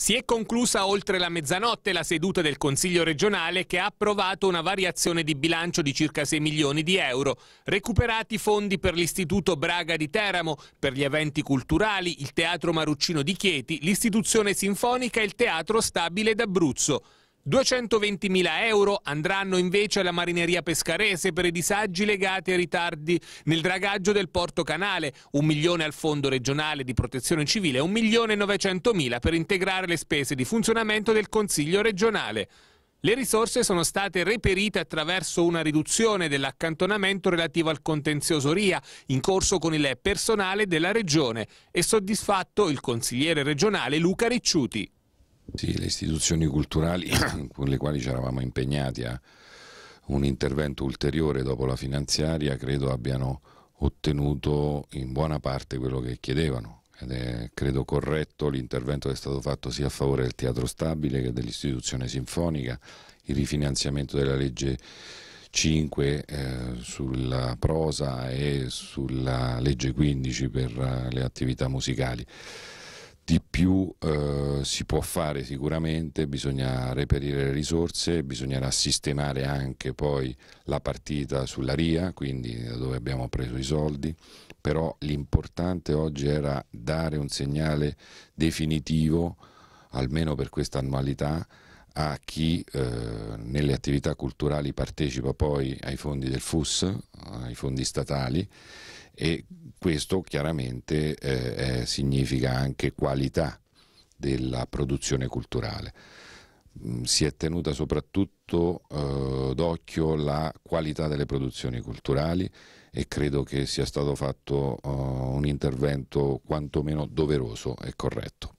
Si è conclusa oltre la mezzanotte la seduta del Consiglio regionale che ha approvato una variazione di bilancio di circa 6 milioni di euro, recuperati fondi per l'Istituto Braga di Teramo, per gli eventi culturali, il Teatro Maruccino di Chieti, l'Istituzione Sinfonica e il Teatro Stabile d'Abruzzo. 220.000 euro andranno invece alla marineria pescarese per i disagi legati ai ritardi nel dragaggio del porto canale, un milione al fondo regionale di protezione civile e un milione e 1.900.000 per integrare le spese di funzionamento del Consiglio regionale. Le risorse sono state reperite attraverso una riduzione dell'accantonamento relativo al contenzioso RIA in corso con il personale della regione. e soddisfatto il consigliere regionale Luca Ricciuti. Sì, le istituzioni culturali con le quali ci eravamo impegnati a un intervento ulteriore dopo la finanziaria credo abbiano ottenuto in buona parte quello che chiedevano ed è credo corretto l'intervento che è stato fatto sia a favore del teatro stabile che dell'istituzione sinfonica, il rifinanziamento della legge 5 eh, sulla prosa e sulla legge 15 per eh, le attività musicali. Di più eh, si può fare sicuramente, bisogna reperire le risorse, bisognerà sistemare anche poi la partita sulla RIA, quindi da dove abbiamo preso i soldi, però l'importante oggi era dare un segnale definitivo, almeno per questa annualità, a chi eh, nelle attività culturali partecipa poi ai fondi del FUS, ai fondi statali e questo chiaramente eh, eh, significa anche qualità della produzione culturale. Mm, si è tenuta soprattutto eh, d'occhio la qualità delle produzioni culturali e credo che sia stato fatto eh, un intervento quantomeno doveroso e corretto.